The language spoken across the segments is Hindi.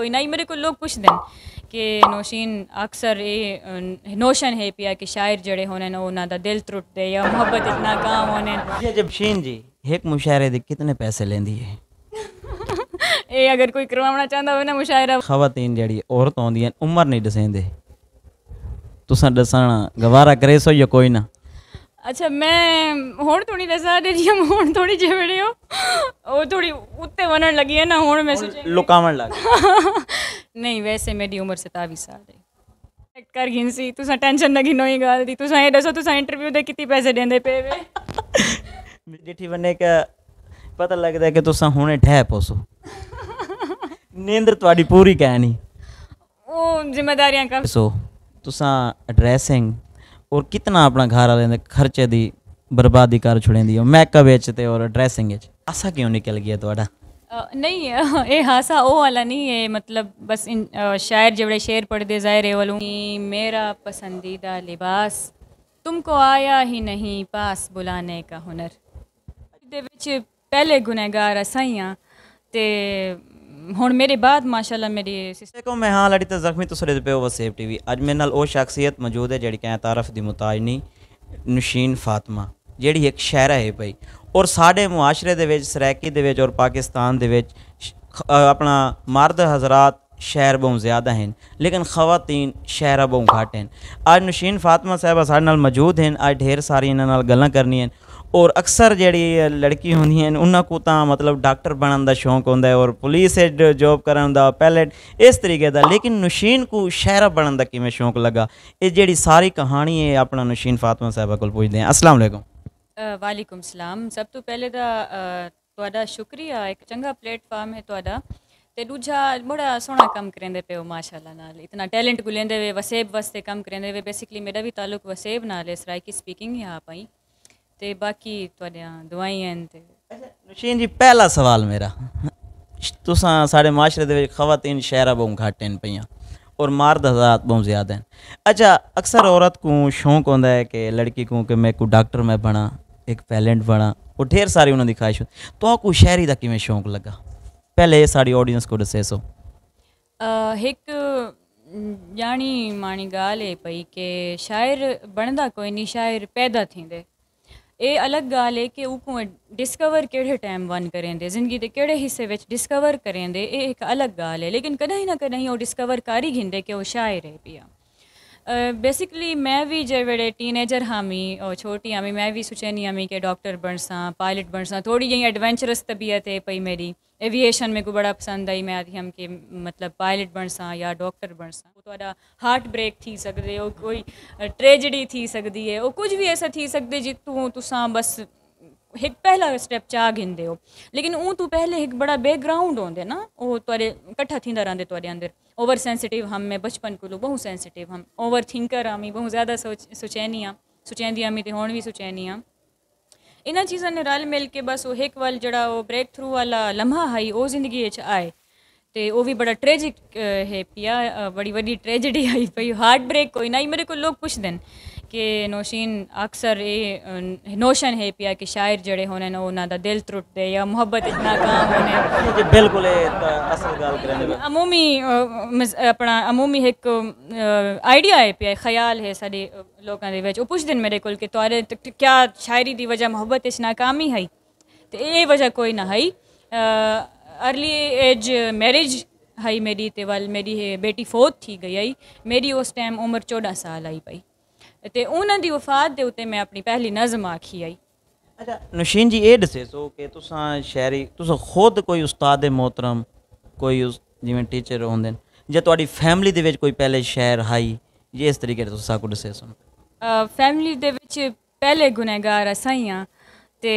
कोई नहीं मेरे को लोग पूछ दें कि नौशीन अक्सर ये नौशन है पिया कि शायर जड़े होने ना ना दा दिल त्रुट दे या मोहब्बत इतना काम होने जब शीन जी एक मुशायरे दे कितने पैसे लेंदी है ए अगर कोई करवाना चाहंदा हो ना मुशायरा खवातीन जड़ी औरत होंदी उम्र नहीं दसेंदे तुसा दसना गवारा करे सो या कोई ना अच्छा मैं होण थोड़ी तो दसा दे जी हम होण थोड़ी तो जेवड़े हो ਉਹ ਥੋੜੀ ਉੱਤੇ ਵਨਣ ਲੱਗੀ ਹੈ ਨਾ ਹੁਣ ਮੈਂ ਸੋਚਿਆ ਲੁਕਾਵਣ ਲੱਗ ਨਹੀਂ ਵੈਸੇ ਮੇਰੀ ਉਮਰ 27 ਸਾਲ ਹੈ ਐਕਟ ਕਰ ਗਿੰ ਸੀ ਤੁਸੀਂ ਟੈਨਸ਼ਨ ਨਾ ਗਿਨੋ ਹੀ ਗੱਲ ਦੀ ਤੁਸੀਂ ਇਹ ਦੱਸੋ ਤੁਸੀਂ ਇੰਟਰਵਿਊ ਦੇ ਕਿੰਨੇ ਪੈਸੇ ਦਿੰਦੇ ਪਏ ਵੇ ਜਿੱਠੀ ਬੰਨੇ ਕਾ ਪਤਾ ਲੱਗਦਾ ਕਿ ਤੁਸੀਂ ਹੁਣੇ ਠਹਿ ਪੋਸੋ ਨੀਂਦਰ ਤੁਹਾਡੀ ਪੂਰੀ ਕਹਿ ਨਹੀਂ ਉਹ ਜ਼ਿੰਮੇਵਾਰੀਆਂ ਕਾ ਸੋ ਤੁਸੀਂ ਐਡਰੈਸਿੰਗ ਔਰ ਕਿਤਨਾ ਆਪਣਾ ਘਰ ਵਾਲਿਆਂ ਦੇ ਖਰਚੇ ਦੀ ਬਰਬਾਦੀ ਕਰ ਛੁੜੇਂਦੀ ਹੋ ਮੇਕਅਪ ਵਿੱਚ ਤੇ ਔਰ ਡਰੈਸਿੰਗ ਵਿੱਚ आशा क्यों निकल गया थोड़ा नहीं ये हासा ओ वाला नहीं है मतलब बस इन शायर जबड़े शेर पढ़ते जाहिर वालों मेरा पसंदीदा लिबास तुमको आया ही नहीं पास बुलाने का हुनर ਦੇ ਵਿੱਚ ਪਹਿਲੇ ਗੁਨਾਹਗਾਰ ਅਸਾਂ ਹੀ ਆ ਤੇ ਹੁਣ ਮੇਰੇ ਬਾਅਦ ਮਾਸ਼ਾਅੱਲਾ ਮੇਰੀ ਸਿਸਟਰ ਕੋ ਮੈਂ ਹਾਂ ਲੜੀ ਤਾਂ ਜ਼ਖਮੀ ਤੋਂ ਸਰੇ ਪਿਓ ਵਸੇਬ ਟੀਵੀ ਅੱਜ ਮੇਰੇ ਨਾਲ ਉਹ ਸ਼ਖਸੀਅਤ ਮੌਜੂਦ ਹੈ ਜਿਹੜੀ ਕਹਿ ਤਾਰਫ ਦੀ ਮੁਤਾਜਨੀ ਨਸ਼ੀਨ ਫਾਤਮਾ ਜਿਹੜੀ ਇੱਕ ਸ਼ਾਇਰਾ ਹੈ ਭਾਈ और साढ़े मुआशरे के और पाकिस्तान अपना मर्द हजरात शहर बहुत ज़्यादा हैं लेकिन ख़वान शहर बहुत घट हैं आज नशीन फातमा साहब साढ़े नाल मौजूद हैं आज ढेर सारी इन्होंने गल् करनी हैं और अक्सर जी लड़की होंगे उन्होंने को तो मतलब डॉक्टर बनने का शौक होंगे और पुलिस जॉब कर पैलेट इस तरीके का लेकिन नशीन को शहर बनने का किमें शौक लगा ये जी सारी कहानी है अपना नशीन फातमा साहबा को पूछते हैं असलम वालेकुम सलाम सब तो पहले तो शुक्रिया एक चंगा प्लेटफॉर्म है तो ते दूजा बड़ा सोहना कम करें पे हो माशाला नाल इतना टैलेंट को लेंदे वे वसेब वास्ते कम करें वे बेसिकली मेरा भी ताल्लुक वसेब नाल है सराय की स्पीकिंग ही आप आई ते बाकी तोड़िया दुआई हैं अच्छा, नशीन जी पहला सवाल मेरा तुसा साडे माशरे दे विच खवातीन बहुत बों घाटे न और मर्द हजरात बों ज्यादा हैं अच्छा अक्सर औरत को शौक होंदा है कि लड़की को कि मैं को डॉक्टर मैं बना ਇੱਕ ਟੈਲੈਂਟ ਬਣਾ ਉਹ ਢੇਰ ਸਾਰੀ ਉਹਨਾਂ ਦੀ ਖਾਇਸ਼ ਤੋ ਕੋ ਸ਼ਾਇਰੀ ਦਾ ਕਿਵੇਂ ਸ਼ੌਂਕ ਲੱਗਾ ਪਹਿਲੇ ਸਾਡੀ ਆਡੀਅנס ਕੋ ਦੱਸੇ ਸੋ ਇੱਕ ਜਾਣੀ ਮਾਣੀ ਗਾਲ ਹੈ पई ਕਿ ਸ਼ਾਇਰ ਬਣਦਾ ਕੋਈ ਨਹੀਂ ਸ਼ਾਇਰ ਪੈਦਾ ਥਿੰਦੇ ਇਹ ਅਲੱਗ ਗੱਲ ਹੈ ਕਿ ਉਹ ਕੋ ਡਿਸਕਵਰ ਕਿਹੜੇ ਟਾਈਮ ਵਨ ਕਰੇਂਦੇ ਜ਼ਿੰਦਗੀ ਦੇ ਕਿਹੜੇ ਹਿੱਸੇ ਵਿੱਚ ਡਿਸਕਵਰ ਕਰੇਂਦੇ ਇਹ ਇੱਕ ਅਲੱਗ ਗੱਲ ਹੈ ਲੇਕਿਨ ਕਦੇ ਨਾ ਕਦੇ ਉਹ ਡਿਸਕਵਰ ਕਰ ਹੀ ਗਿੰਦੇ ਕਿ ਉਹ ਸ਼ਾਇਰ ਹੈ ਪਿਆ बेसिकली मैं बि जेड़े टीनेजर हामी और छोटी हामी मैं भी सोचैनी हामी कि डॉक्टर बणसां पायलट बणसां थोड़ी जी एडवेंचरस तबीयत है पई मेरी एविएशन मेरे को बड़ा पसंद आई मैं आदि हम के मतलब पायलट बणसां या डॉक्टर बणसां थोड़ा हार्ट ब्रेक थी सकदे ओ कोई ट्रेजेडी थी सकदी है ओ कुछ भी ऐसा थी सकदे जितू तुसा बस हिक पहला स्टैप चाह गिंदे हो लेकिन हूँ तू पहले हिकु बड़ा बैकग्राउंड होंदे ना उहो तुआरे कट्ठा थींदा रहंदे तुआरे अंदर ओवर सेंसिटिव हम मैं बचपन कोलो बहुत सेंसिटिव हम ओवर थिंकर हम बहुत ज़्यादा सोच सोचैनी आं सोचैंदी आं ते हुण भी सोचैनी आं इन्हां चीज़ां ने रल मिल के बस ओह् हिक वाल जेह्ड़ा ब्रेक थ्रू वाला लम्हा हाई ओह् जिंदगी आए तो ओह् बी बड़ा ट्रेजिक है पिया बड़ी बड्डी ट्रेजिडी आई पई हार्ट ब्रेक कोई ना ही मेरे को लोग पुछदे न ਕਿ ਨੌਸ਼ੀਨ ਅਕਸਰ ਇਹ ਨੋਸ਼ਨ ਹੈ ਪਿਆ ਕਿ ਸ਼ਾਇਰ ਜਿਹੜੇ ਹੋਣੇ ਨੇ ਉਹਨਾਂ ਦਾ ਦਿਲ ਟੁੱਟਦੇ ਜਾਂ ਮੁਹੱਬਤ ਇਤਨਾ ਕਾਮ ਹੋਣੇ ਕਿ ਬਿਲਕੁਲ ਇਹ ਅਸਲ ਗੱਲ ਕਰਨ ਦੇ ਅਮੂਮੀ ਆਪਣਾ ਅਮੂਮੀ ਇੱਕ ਆਈਡੀਆ ਹੈ ਪਿਆ ਖਿਆਲ ਹੈ ਸਾਡੇ ਲੋਕਾਂ ਦੇ ਵਿੱਚ ਉਹ ਪੁੱਛ ਦਿਨ ਮੇਰੇ ਕੋਲ ਕਿ ਤੁਹਾਡੇ ਕਿਆ ਸ਼ਾਇਰੀ ਦੀ ਵਜ੍ਹਾ ਮੁਹੱਬਤ ਇਸ ਨਾਕਾਮੀ ਹੈ ਤੇ ਇਹ ਵਜ੍ਹਾ ਕੋਈ ਨਾ ਹੈ अर्ली एज मैरिज हई मेरी तेवल मेरी बेटी फोत थी गई आई मेरी उस टाइम उम्र 14 साल आई पाई ਤੇ ਉਹਨਾਂ ਦੀ ਵਫਾਤ ਦੇ ਉੱਤੇ ਮੈਂ ਆਪਣੀ ਪਹਿਲੀ ਨਜ਼ਮ ਆਖੀ ਆਈ ਅੱਛਾ ਨਸ਼ੀਨ ਜੀ ਇਹ ਦੱਸੇ ਸੋ ਕਿ ਤੁਸੀਂ ਸ਼ਾਇਰੀ ਤੁਸੀਂ ਖੁਦ ਕੋਈ ਉਸਤਾਦ ਮੋਹਤਰਮ ਕੋਈ ਜਿਵੇਂ ਟੀਚਰ ਹੁੰਦੇ ਨੇ ਜਾਂ ਤੁਹਾਡੀ ਫੈਮਿਲੀ ਦੇ ਵਿੱਚ ਕੋਈ ਪਹਿਲੇ ਸ਼ਾਇਰ ਹਾਈ ਜੇ ਇਸ ਤਰੀਕੇ ਤੋਂ ਤੁਸੀਂ ਸਾਕੂ ਦੱਸੇ ਸੁਣ ਫੈਮਿਲੀ ਦੇ ਵਿੱਚ ਪਹਿਲੇ ਗੁਨਾਹਗਾਰ ਅਸਾਂ ਹੀ ਆ ਤੇ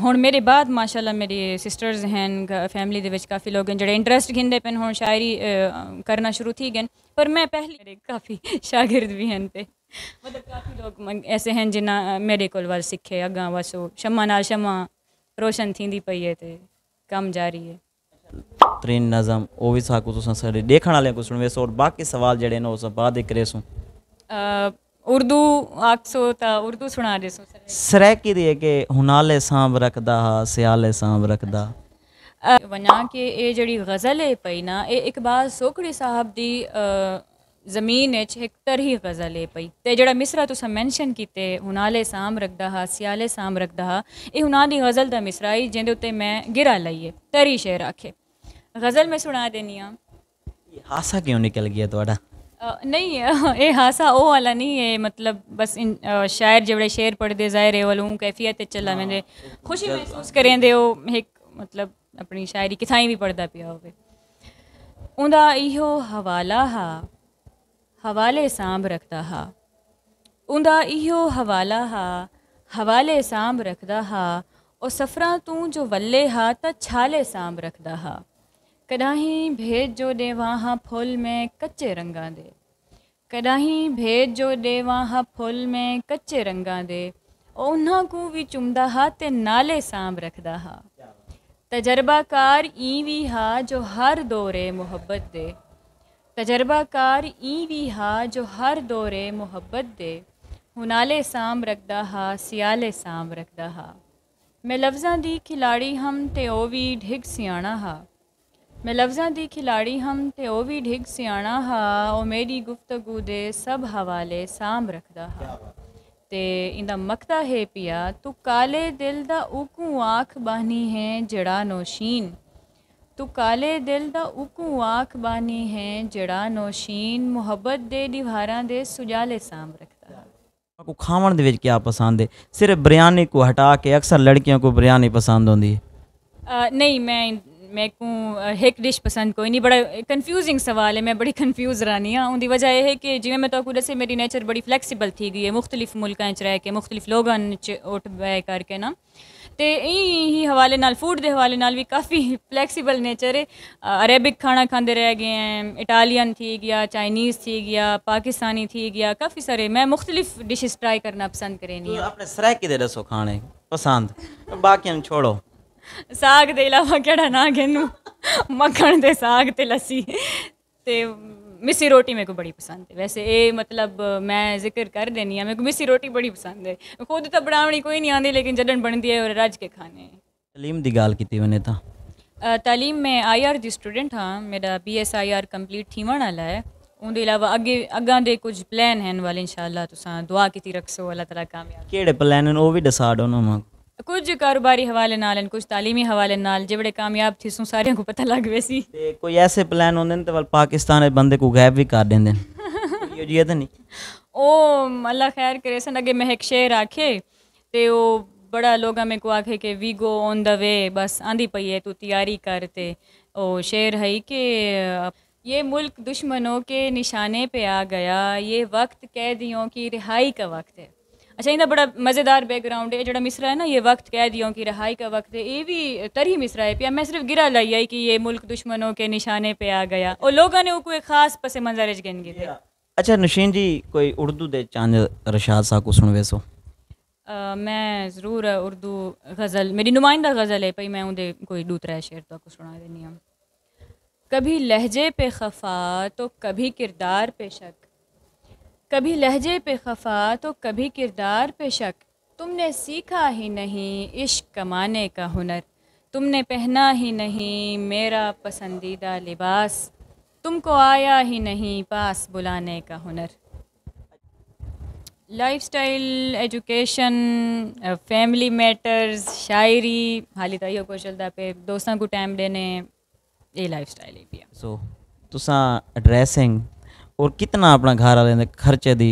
ਹੁਣ ਮੇਰੇ ਬਾਅਦ ਮਾਸ਼ਾਅੱਲਾ ਮੇਰੇ ਸਿਸਟਰਸ ਹਨ ਫੈਮਿਲੀ ਦੇ ਵਿੱਚ ਕਾਫੀ ਲੋਕ ਹਨ ਜਿਹੜੇ ਇੰਟਰਸਟ ਗਿੰਦੇ ਪਨ ਹੁਣ ਸ਼ਾਇਰੀ ਕਰਨਾ ਸ਼ੁਰੂ ਥੀ ਗਨ ਪਰ ਮੈਂ ਪਹਿਲੀ ਮੇਰੇ ਕਾਫੀ ਸ਼ਾਗਿਰਦ ਵੀ ਹਨ ਤੇ ਮਤਲਬ ਕਾਫੀ ਲੋਕ ਐਸੇ ਹਨ ਜਿਨ੍ਹਾਂ ਮੇਰੇ ਕੋਲ ਵਾਰ ਸਿੱਖੇ ਅੱਗਾ ਵਸੋ ਸ਼ਮਾ ਨਾਲ ਸ਼ਮਾ ਰੋਸ਼ਨ ਥੀਂਦੀ ਪਈ ਹੈ ਤੇ ਕੰਮ ਜਾਰੀ ਹੈ ट्रेन नज़म वो भी साकू तो ਦੇਖਣ देखने ਕੋ ਸੁਣਵੇ ਸੋ ਬਾਕੀ ਸਵਾਲ ਜਿਹੜੇ ਨੇ ने उस बाद करे ਅ उर्दू आक्सो ता उर्दू सुना दे सो सरह की दे के हुनाले सांब रखदा हा सियाले सांब रखदा वणा के ए जड़ी गजल है पई ना ए इकबाल सोखड़ी साहब दी जमीन च हिकतर ही गजल है पई ते जड़ा मिसरा तुस मेंशन कीते हुनाले सांब रखदा हा सियाले सांब रखदा हा ए हुना दी गजल दा मिसरा ही जेंदे उते मैं गिरा लईए तरी शेर आखे गजल मैं सुना देनी हां हासा क्यों निकल गया तोड़ा नहीं ये हासा वो वाला नहीं है मतलब बस इन शायर जेवड़े शेर पढ़ते जाहिर है वालों कैफियत चला मैं हाँ, तो खुशी महसूस करें दे वो एक मतलब अपनी शायरी किथाई भी पढ़ता पिया हो उनका इो हवाला हा हवाले सांभ रखता हा उनका इो हवाला हा हवाले सांभ रखता हा और सफर तू जो वल्ले हा तो छाले सांभ रखता हा कॾाहीं भेद जो ॾेवा हा फुल में कच्चे रंगा दे कॾाहीं भेद जो ॾेवा हा फुल में कच्चे रंगा दे ਉਹਨਾਂ ਨੂੰ ਵੀ ਚੁੰਮਦਾ ਹਾ ਤੇ ਨਾਲੇ ਸਾਂਭ ਰੱਖਦਾ ਹਾ ਤਜਰਬਾਕਾਰ ਈ ਵੀ ਹਾ ਜੋ ਹਰ ਦੌਰੇ ਮੁਹੱਬਤ ਦੇ ਤਜਰਬਾਕਾਰ ਈ ਵੀ ਹਾ ਜੋ ਹਰ ਦੌਰੇ ਮੁਹੱਬਤ ਦੇ ਹੁਨਾਲੇ ਸਾਂਭ ਰੱਖਦਾ ਹਾ ਸਿਆਲੇ ਸਾਂਭ ਰੱਖਦਾ ਹਾ ਮੈਂ ਲਫ਼ਜ਼ਾਂ ਦੀ ਖਿਲਾੜੀ ਹਮ ਤੇ ਉਹ ਵੀ ਢਿਗ ਸਿਆਣਾ ਹਾ ਮੈਂ ਲਫ਼ਜ਼ਾਂ ਦੀ ਖਿਲਾੜੀ ਹਮ ਤੇ ਉਹ ਵੀ ਢਿਗ ਸਿਆਣਾ ਹਾ ਉਹ ਮੇਰੀ ਗੁਫ਼ਤਗੂ ਦੇ ਸਭ ਹਵਾਲੇ ਸਾਂਭ ਰੱਖਦਾ ਹਾ ਤੇ ਇਹਦਾ ਮਕਤਾ ਹੈ ਪਿਆ ਤੂੰ ਕਾਲੇ ਦਿਲ ਦਾ ਉਕੂ ਆਖ ਬਾਨੀ ਹੈ ਜੜਾ ਨੋਸ਼ੀਨ ਤੂੰ ਕਾਲੇ ਦਿਲ ਦਾ ਉਕੂ ਆਖ ਬਾਨੀ ਹੈ ਜੜਾ ਨੋਸ਼ੀਨ ਮੁਹੱਬਤ ਦੇ ਦੀਵਾਰਾਂ ਦੇ ਸੁਜਾਲੇ ਸਾਂਭ ਰੱਖਦਾ ਹਾ को खावन के क्या पसंद है सिर्फ बिरयानी को हटा के अक्सर लड़कियों को बिरयानी पसंद होती है नहीं मैं मैं को एक डिश पसंद कोई नहीं बड़ा कंफ्यूजिंग सवाल है मैं बड़ी कंफ्यूज रही हाँ उनकी वजह यह है कि जिमें मैं तो से मेरी नेचर बड़ी फ्लैक्सीबल थी गई है मुख्तलिफ मुल्क रह के मुख्तलिफ लोगों उठ बह करके ना तो यही हवाले न फूड के हवाले न भी काफ़ी फ्लैक्सीबल नेचर है अरेबिक खाना खाते रह गए हैं इटालियन थी गया चाइनीज़ थी गया पाकिस्तानी थी गया काफ़ी सारे मैं मुख्तलिफ डिशेज ट्राई करना पसंद करेंगी तो हाँ। अपने सराय किधर दसो खाने पसंद बाकी छोड़ो साग के ਇਲਾਵਾ ਕਿਹੜਾ ਨਾ ਕਿਨੂੰ ਮੱਖਣ ਦੇ ਸਾਗ ਤੇ ਲੱਸੀ ਤੇ मिसी रोटी मेरे को बड़ी पसंद है वैसे ये मतलब मैं जिक्र कर देनी है मेरे को मिसी रोटी बड़ी पसंद है खुद तो बनावनी कोई नहीं आती लेकिन जडन बनती है और रज के खाने तलीम की गाल की मैंने तो तालीम में आई आर जी स्टूडेंट हाँ मेरा B S I R complete थीवण वाला है उनके अलावा अगे अगां दे कुछ प्लान हैं वाले इंशाल्लाह तुसा दुआ की रखो अल्लाह ताला कामयाब केड़े वो भी डिसाइड होना कुछ कारोबारी हवाले नाल कुछ तालीमी हवाले नाल जे कामयाब थे सो सारे को पता लग गए सी ते कोई ऐसे प्लान होंदे ने ते पाकिस्तान दे बंदे को गायब भी कर देंदे यो जी ते नहीं ओ अल्लाह खैर करे सन अगे मैं शेर आखे ते ओ बड़ा लोग मेरे को आखे के we go on the way बस आंधी पई है तू तैयारी कर ते ओ शेर है कि ये मुल्क दुश्मनों के निशाने पे आ गया ये वक्त कैदियों की रिहाई का वक्त है अच्छा इनका बड़ा मज़ेदार बैकग्राउंड है जो मिसरा है ना ये वक्त कह दियो कि रहाई का वक्त है ये भी तरही मिसरा है पिया मैं सिर्फ गिरा लाई आई कि ये मुल्क दुश्मनों के निशाने पे आ गया और लोगों ने कोई खास पस मंजर गन गिरे अच्छा नशीन जी कोई उर्दू दे चांद रशाद सा को सुन वैसो मैं ज़रूर उर्दू गज़ल मेरी नुमाइंदा गज़ल है भाई मैं उनके कोई दू शेर तक तो सुना देनी हूँ कभी लहजे पे खफा तो कभी किरदार पे शक कभी लहजे पे खफा तो कभी किरदार पे शक तुमने सीखा ही नहीं इश्क कमाने का हुनर तुमने पहना ही नहीं मेरा पसंदीदा लिबास तुमको आया ही नहीं पास बुलाने का हुनर लाइफस्टाइल एजुकेशन फैमिली मैटर्स शायरी हाली को चलता पे दोस्तों को टाइम देने ये लाइफस्टाइल ही सो तुसा ड्रेसिंग और कितना अपना घर ਵਾਲਿਆਂ ਦੇ ਖਰਚੇ ਦੀ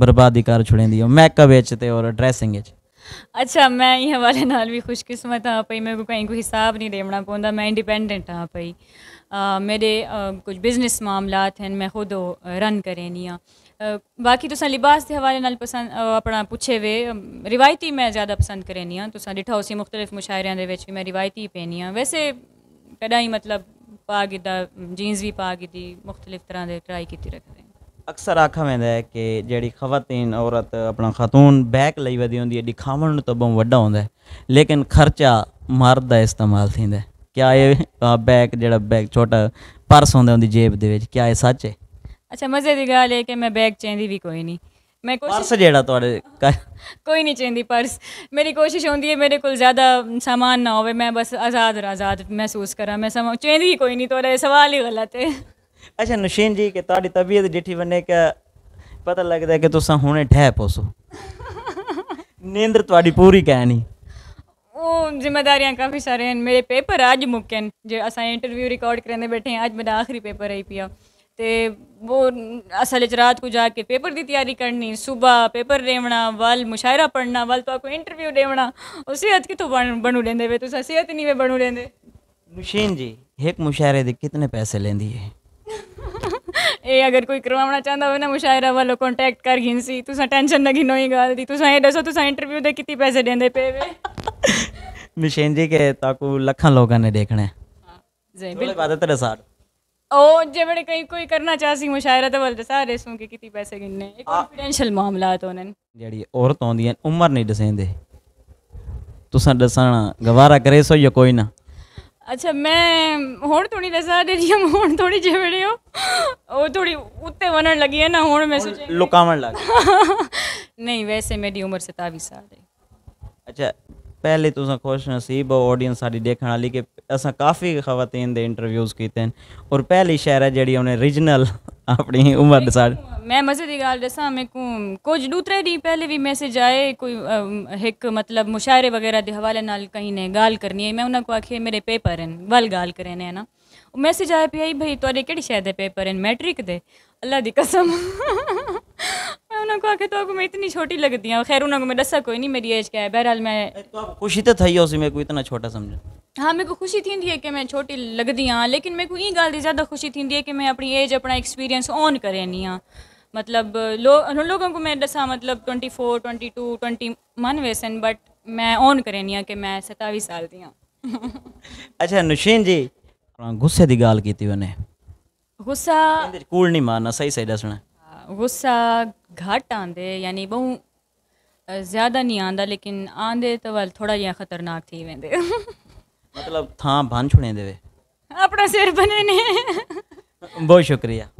ਬਰਬਾਦੀ ਕਰ ਛੁੜੇਂਦੀ ਹੈ ਮੇਕਅਪ ਵਿੱਚ ਤੇ ਔਰ अच्छा मैं ये हवाले नाल भी खुशकिस्मत हाँ पई मेरे को कहीं को हिसाब नहीं देना पौधा मैं इंडिपेंडेंट हाँ पई मेरे आ, कुछ बिजनेस मामलात हैं मैं खुद रन करेनी हाँ बाकी तुसा लिबास के हवाले नाल पसंद अपना पूछे वे रिवायती मैं ज़्यादा पसंद करेनी हाँ तुसा डिठा उसी मुख्तलिफ मुशायर के मैं रिवायती पहनी हाँ वैसे कदा ही मतलब ਪਾ ਜੀਨਸ ਵੀ ਪਾ पागिदी मुख्तलिफ़ ਤਰ੍ਹਾਂ ਦੇ ਟਰਾਈ ਕੀਤੀ ਰੱਖਦੇ ਆ ਅਕਸਰ ਆਖਾ ਵੈਂਦਾ ਹੈ ਕਿ ਜਿਹੜੀ ਖਵਤਨ ਔਰਤ ਆਪਣਾ ਖਾਤੂਨ ਬੈਕ ਲਈ ਵਦੀ ਹੁੰਦੀ ਹੈ ਦਿਖਾਵਣ ਨੂੰ ਤਾਂ ਬਹੁਤ ਵੱਡਾ ਹੁੰਦਾ ਹੈ ਲੇਕਿਨ ਖਰਚਾ ਮਰਦ ਦਾ ਇਸਤੇਮਾਲ ਥਿੰਦਾ ਹੈ ਕਿਆ ਇਹ ਬੈਕ ਜਿਹੜਾ ਬੈਕ ਛੋਟਾ ਪਰਸ ਹੁੰਦਾ ਹੁੰਦੀ ਜੇਬ ਦੇ ਵਿੱਚ ਕਿਆ ਇਹ ਸੱਚ ਹੈ ਅੱਛਾ ਮਜ਼ੇ ਦੀ ਗੱਲ ਹੈ ਕਿ ਮੈਂ ਬੈਗ ਚੈਂਦੀ ਵੀ ਕੋਈ ਨਹੀਂ ਮੈਂ ਪਰਸ ਜਿਹੜਾ ਤੁਹਾਡੇ ਕੋਈ ਨਹੀਂ ਚੇਂਦੀ ਪਰਸ ਮੇਰੀ ਕੋਸ਼ਿਸ਼ ਹੁੰਦੀ ਹੈ ਮੇਰੇ ਕੋਲ ਜ਼ਿਆਦਾ ਸਾਮਾਨ ਨਾ ਹੋਵੇ ਮੈਂ ਬਸ ਆਜ਼ਾਦ ਆਜ਼ਾਦ ਮਹਿਸੂਸ ਕਰਾਂ ਮੈਂ ਸਮਾਂ ਚੇਂਦੀ ਹੀ ਕੋਈ ਨਹੀਂ ਤੁਹਾਡਾ ਸਵਾਲ ਹੀ ਗਲਤ ਹੈ ਅੱਛਾ ਨੁਸ਼ੀਨ ਜੀ ਕਿ ਤੁਹਾਡੀ ਤਬੀਅਤ ਡਿੱਠੀ ਬਣੇ ਕਿ ਪਤਾ ਲੱਗਦਾ ਕਿ ਤੁਸੀਂ ਹੁਣੇ ਠਹਿ ਪੋਸੋ ਨੀਂਦਰ ਤੁਹਾਡੀ ਪੂਰੀ ਕਹਿਣੀ ਉਹ ਜ਼ਿੰਮੇਵਾਰੀਆਂ ਕਾਫੀ ਸਾਰੇ ਹਨ ਮੇਰੇ ਪੇਪਰ ਅੱਜ ਮੁੱਕੇ ਨੇ ਜੇ ਅਸਾਂ ਇੰਟਰਵਿਊ ਰਿਕਾਰਡ ਕਰਨ ਦੇ ਬੈਠੇ ਹਾਂ ਅੱਜ ਮੇਰਾ ਆਖਰੀ ਪੇਪਰ ਆਈ ਪਿਆ ਤੇ ਉਹ ਅਸਲ ਵਿੱਚ ਰਾਤ ਨੂੰ ਜਾ ਕੇ ਪੇਪਰ ਦੀ ਤਿਆਰੀ ਕਰਨੀ ਸਵੇਰ ਪੇਪਰ ਦੇਵਣਾ ਵੱਲ ਮੁਸ਼ਾਇਰਾ ਪੜਨਾ ਵੱਲ ਤਾਂ ਕੋਈ ਇੰਟਰਵਿਊ ਦੇਵਣਾ ਉਸੇ ਹੱਥ ਕਿਤੋਂ ਬਣੂ ਲੈਂਦੇ ਵੇ ਤੁਸੀਂ ਸਿਹਤ ਨਹੀਂ ਵੇ ਬਣੂ ਲੈਂਦੇ ਮਸ਼ੀਨ ਜੀ ਇੱਕ ਮੁਸ਼ਾਇਰੇ ਦੇ ਕਿੰਨੇ ਪੈਸੇ ਲੈਂਦੀ ਹੈ ਇਹ ਅਗਰ ਕੋਈ ਕਰਵਾਉਣਾ ਚਾਹੁੰਦਾ ਹੋਵੇ ਨਾ ਮੁਸ਼ਾਇਰਾ ਵੱਲੋਂ ਕੰਟੈਕਟ ਕਰ ਗਿਨ ਸੀ ਤੁਸੀਂ ਟੈਨਸ਼ਨ ਨਾ ਗਿਨੋ ਹੀ ਗੱਲ ਦੀ ਤੁਸੀਂ ਇਹ ਦੱਸੋ ਤੁਸੀਂ ਇੰਟਰਵਿਊ ਦੇ ਕਿੰਨੇ ਪੈਸੇ ਦੇਂਦੇ ਪਏ ਵੇ ਮਸ਼ੀਨ ਜੀ ਕੇ ਤਾਕੂ ਲੱਖਾਂ ਲੋਕਾਂ ਨੇ ਦੇਖਣਾ ਹੈ ਜੀ ਬਿਲਕੁਲ ਬਾਤ ਹੈ ਤੇਰੇ ਸਾਥ ਉਹ ਕਈ ਕੋਈ ਕਰਨਾ कोई करना ਮੁਸ਼ਾਇਰਾ ਤੇ तो ਸਾਰੇ ਸੁਣ ਕੇ ਕਿਤੇ ਪੈਸੇ पैसे ਇਹ कॉन्फिडेंशियल मामला तो ਨੇ ਜਿਹੜੀ ਔਰਤ ਆਉਂਦੀਆਂ ਉਮਰ ਨਹੀਂ ਦਸੇਂਦੇ ਤੁਸੀਂ ਦੱਸਣਾ ਗਵਾਰਾ ਕਰੇ ਸੋ ਜਾਂ ਕੋਈ ਨਾ ਅੱਛਾ ਮੈਂ ਹੁਣ ਥੋੜੀ ਦਸਾ ਰਹੀ ਹਾਂ ਹੁਣ ਥੋੜੀ ਜਿਹੀ ਹੋ ਉਹ ਥੋੜੀ ਉੱਤੇ ਵਨਣ ਲੱਗੀ ਹੈ ਨਾ ਹੁਣ ਮੈਂ ਸੋਚਿਆ ਲੁਕਾਵਣ ਲੱਗ ਨਹੀਂ ਵੈਸੇ ਮੇਰੀ ਉਮਰ 27 ਸਾਲ ਹੈ ਅੱਛਾ पहले तो खुश नसीब ऑडियंस साड़ी देखने वाली कि असा काफ़ी खवतन के इंटरव्यूज किए और पहली शहर है जी उन्हें रीजनल अपनी उम्र मैं मज़े की गाल दसा मेरे को कुछ दूसरे डी पहले भी मैसेज आए कोई एक मतलब मुशायरे वगैरह के हवाले नाल कहीं ने गाल करनी है मैं उन्होंने आखिया मेरे पेपर हैं वल गाल करे ने ना मैसेज आया पे भाई थोड़े केड़ी शायद पेपर हैं मैट्रिक दे अल्लाह की कसम मैं उनको आके तो मैं इतनी छोटी लगती हूँ खैर उनको मैं दसा कोई नहीं मेरी एज क्या है बहरहाल मैं तो आप खुशी तो थी उसी में को इतना छोटा समझो हाँ मेरे को खुशी थी है कि मैं छोटी लगती हाँ लेकिन मेरे को ये गाल की ज़्यादा खुशी थी है कि मैं अपनी एज अपना एक्सपीरियंस ऑन करे नहीं हाँ मतलब लोग उन लोगों को मैं दसा मतलब twenty four twenty two twenty मन वैसन बट मैं ऑन करे नहीं हाँ कि मैं सतावीस साल दी हाँ अच्छा नुशीन जी गुस्से की गाल की उन्हें गुस्सा कूड़ नहीं मारना सही सही दसना ਗੁੱਸਾ ਘਟ ਆਂਦੇ ਯਾਨੀ ਬਹੁ ਜ਼ਿਆਦਾ ਨਹੀਂ ਆਂਦਾ ਲੇਕਿਨ ਆਂਦੇ ਤਾਂ ਵਲ ਥੋੜਾ ਜਿਹਾ ਖਤਰਨਾਕ ਥੀ ਵੈਂਦੇ ਮਤਲਬ ਥਾਂ ਬੰਨ ਛੁਣੇ ਦੇਵੇ ਆਪਣਾ ਸਿਰ ਬਨੇ ਨੇ ਬਹੁਤ ਸ਼ੁਕਰੀਆ